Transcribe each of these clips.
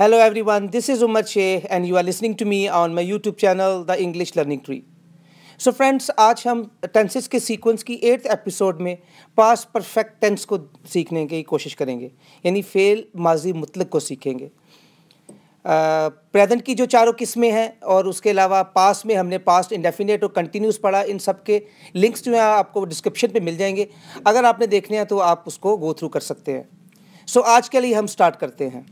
Hello everyone, this is Umar Sheikh and you are listening to me on my YouTube channel The English Learning Tree. So so friends आज हम tenses के sequence की eighth episode में पास perfect tense को सीखने की कोशिश करेंगे यानी फेल माजी मुतलक को सीखेंगे प्रेजेंट की जो चारों किस्में हैं और उसके अलावा पास में हमने पास्ट इंडेफिनेट और कंटिन्यूस पढ़ा इन सब के लिंक्स जो हैं आपको डिस्क्रिप्शन पे मिल जाएंगे अगर आपने देखने हैं तो आप उसको गो थ्रू कर सकते हैं सो so, आज के लिए हम स्टार्ट करते हैं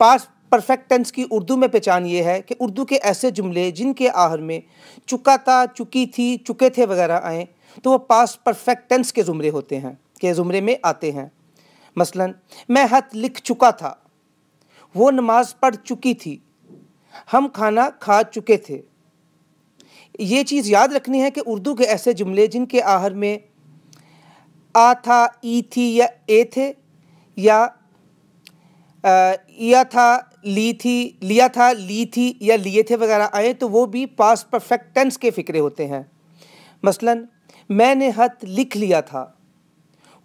पास परफेक्ट टेंस की उर्दू में पहचान ये है कि उर्दू के ऐसे जुमले जिनके आहर में चुका था चुकी थी चुके थे वगैरह आए तो वह पास परफेक्ट टेंस के ज़ुमरे होते हैं के ज़ुमरे में आते हैं मसलन मैं हथ लिख चुका था वो नमाज़ पढ़ चुकी थी हम खाना खा चुके थे ये चीज़ याद रखनी है कि उर्दू के ऐसे जुमले जिनके आहर में आ था ई थी या ए थे या या था ली थी लिया था ली थी या लिए थे वगैरह आए तो वो भी पास परफेक्ट टेंस के फ़िक्रे होते हैं मसलन मैंने हत लिख लिया था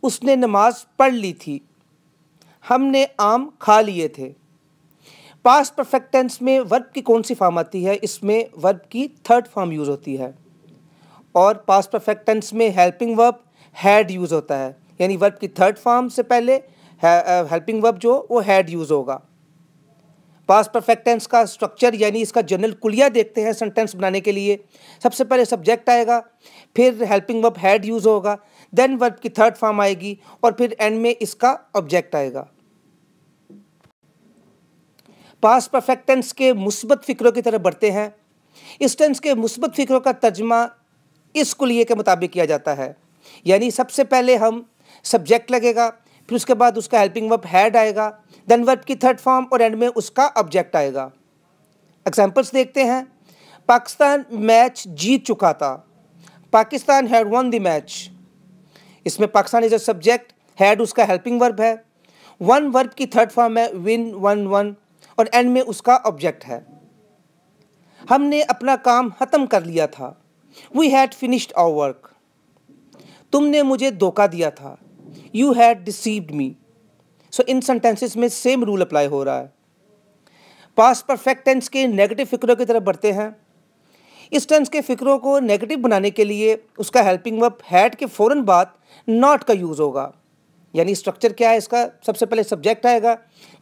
उसने नमाज पढ़ ली थी हमने आम खा लिए थे पास परफेक्ट टेंस में वर्ब की कौन सी फॉर्म आती है इसमें वर्ब की थर्ड फॉर्म यूज़ होती है और पास परफेक्ट टेंस में हेल्पिंग वर्ब हैड यूज़ होता है यानी वर्ब की थर्ड फॉर्म से पहले हेल्पिंग वर्ब जो वो हैड यूज़ होगा पास परफेक्ट टेंस का स्ट्रक्चर यानी इसका जनरल कुलिया देखते हैं सेंटेंस बनाने के लिए सबसे पहले सब्जेक्ट आएगा फिर हेल्पिंग वर्ब हैड यूज़ होगा देन वर्ब की थर्ड फॉर्म आएगी और फिर एंड में इसका ऑब्जेक्ट आएगा पास परफेक्ट टेंस के मुस्बत फ़िक्रों की तरफ बढ़ते हैं इस टेंस के मुस्बत फ़िक्रों का तर्जमा इस कुलिए के मुताबिक किया जाता है यानी सबसे पहले हम सब्जेक्ट लगेगा फिर उसके बाद उसका हेल्पिंग वर्ब हैड आएगा देन वर्ब की थर्ड फॉर्म और एंड में उसका ऑब्जेक्ट आएगा एग्जाम्पल्स देखते हैं पाकिस्तान मैच जीत चुका था Pakistan had won the match इसमें Pakistan is a subject had उसका हेल्पिंग वर्ब है वन वर्ब की थर्ड फॉर्म है विन वन वन और एंड में उसका ऑब्जेक्ट है हमने अपना काम ख़त्म कर लिया था we had finished our work तुमने मुझे धोखा दिया था you had deceived me so in sentences में सेम रूल अप्लाई हो रहा है पास परफेक्ट टेंस के नेगेटिव फिक्रों की तरफ बढ़ते हैं इस टेंस के फिक्रों को नेगेटिव बनाने के लिए उसका हेल्पिंग वर्ब हैड के फौरन बाद नॉट का यूज़ होगा यानी स्ट्रक्चर क्या है इसका सबसे पहले सब्जेक्ट आएगा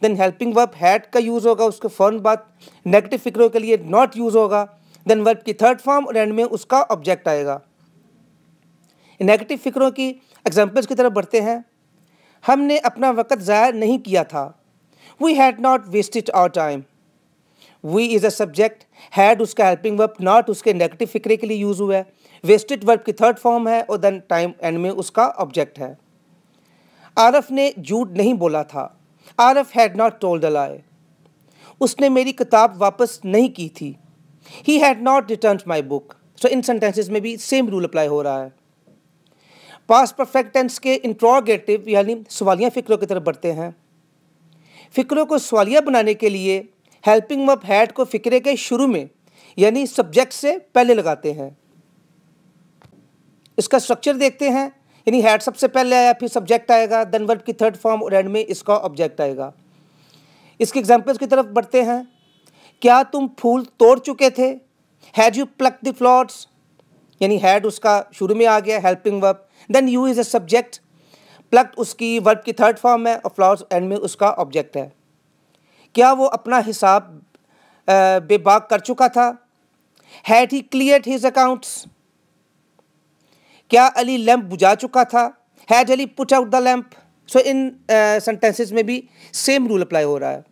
देन हेल्पिंग वर्ब हैड का यूज़ होगा उसके फौरन बाद नेगेटिव फिक्रों के लिए नॉट यूज़ होगा देन वर्ब की थर्ड फॉर्म और एंड में उसका ऑब्जेक्ट आएगा नेगेटिव फिक्रों की एग्जाम्पल्स की तरफ बढ़ते हैं हमने अपना वक़्त ज़ाया नहीं किया था we had not wasted our time we is a subject had उसका हेल्पिंग वर्ब नॉट उसके नेगेटिव फिक्रे के लिए यूज़ हुआ है वेस्टेड वर्ब की थर्ड फॉर्म है और देन टाइम एंड में उसका ऑब्जेक्ट है आरफ ने झूठ नहीं बोला था Arif had not told a lie उसने मेरी किताब वापस नहीं की थी he had not return my book so in sentences में भी सेम रूल अप्लाई हो रहा है पास परफेक्ट टेंस के इंट्रोगेटिव यानी सवालिया फ़िक्रों की तरफ बढ़ते हैं फ़िक्रों को सवालिया बनाने के लिए हेल्पिंग वर्ब हैड को फ़िक्रे के शुरू में यानी सब्जेक्ट से पहले लगाते हैं इसका स्ट्रक्चर देखते हैं यानी हैड सबसे पहले आया फिर सब्जेक्ट आएगा देन वर्ब की थर्ड फॉर्म और एंड में इसका ऑब्जेक्ट आएगा इसके एग्जाम्पल्स की तरफ बढ़ते हैं क्या तुम फूल तोड़ चुके थे has you pluck the flowers यानी हैड उसका शुरू में आ गया helping verb then you is a subject pluck उसकी वर्ब की थर्ड फॉर्म है और फ्लावर्स एंड में उसका ऑब्जेक्ट है क्या वो अपना हिसाब बेबाक कर चुका था had he clear his accounts क्या अली लैंप बुझा चुका था had Ali put out the lamp so in sentences में भी सेम रूल अप्लाई हो रहा है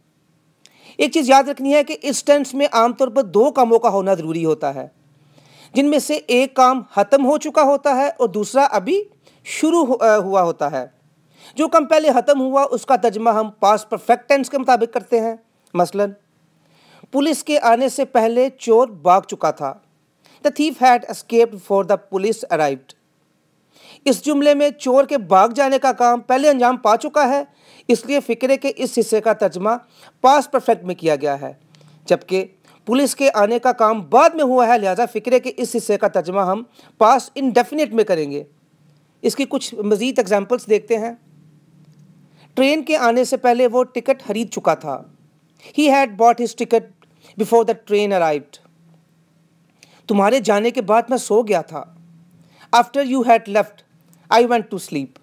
एक चीज़ याद रखनी है कि इस टेंस में आमतौर पर दो कामों का होना ज़रूरी होता है जिनमें से एक काम ख़त्म हो चुका होता है और दूसरा अभी शुरू हुआ होता है जो काम पहले ख़त्म हुआ उसका तर्जमा हम पास परफेक्ट टेंस के मुताबिक करते हैं मसलन पुलिस के आने से पहले चोर भाग चुका था the thief had escaped for the police arrived इस जुमले में चोर के भाग जाने का काम पहले अंजाम पा चुका है इसलिए फ़िक्रे के इस हिस्से का तर्जमा पास परफेक्ट में किया गया है जबकि पुलिस के आने का काम बाद में हुआ है लिहाजा फ़िक्रे के इस हिस्से का तर्जमा हम पास इनडेफिनेट में करेंगे इसकी कुछ मज़ीद एग्ज़ाम्पल्स देखते हैं ट्रेन के आने से पहले वो टिकट खरीद चुका था he had bought his ticket before the train arrived तुम्हारे जाने के बाद मैं सो गया था after you had left I went to sleep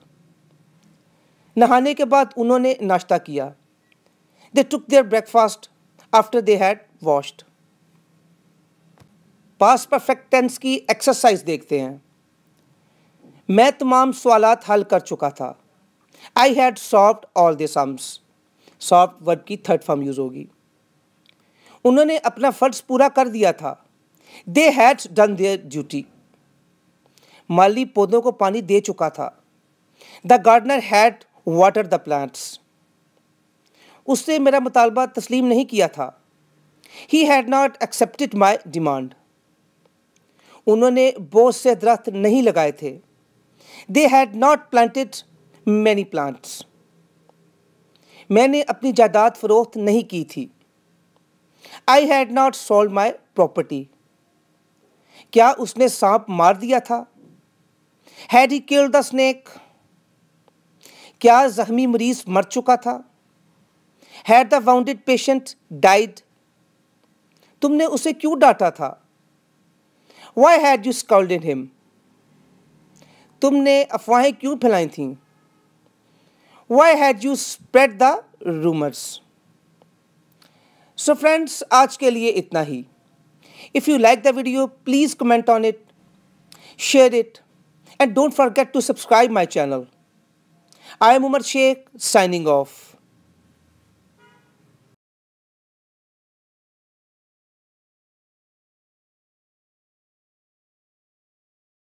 नहाने के बाद उन्होंने नाश्ता किया they took their breakfast after they had washed past perfect tense की एक्सरसाइज देखते हैं मैं तमाम सवाल हल कर चुका था I had solved all the sums solved verb की थर्ड फॉर्म यूज़ होगी उन्होंने अपना फ़र्ज पूरा कर दिया था they had done their duty माली पौधों को पानी दे चुका था the gardener had water the plants उसने मेरा मुतालबा तस्लीम नहीं किया था he had not accepted my demand उन्होंने बहुत से दरख्त नहीं लगाए थे they had not planted many plants मैंने अपनी जायदाद फरोख्त नहीं की थी I had not sold my property क्या उसने सांप मार दिया था had he killed the snake क्या जख्मी मरीज मर चुका था had the wounded patient died तुमने उसे क्यों डांटा था why had you scolded him तुमने अफवाहें क्यों फैलाई थीं why had you spread the rumours so friends आज के लिए इतना ही if you like the video please comment on it share it and don't forget to subscribe my channel I am Umar Shaikh signing of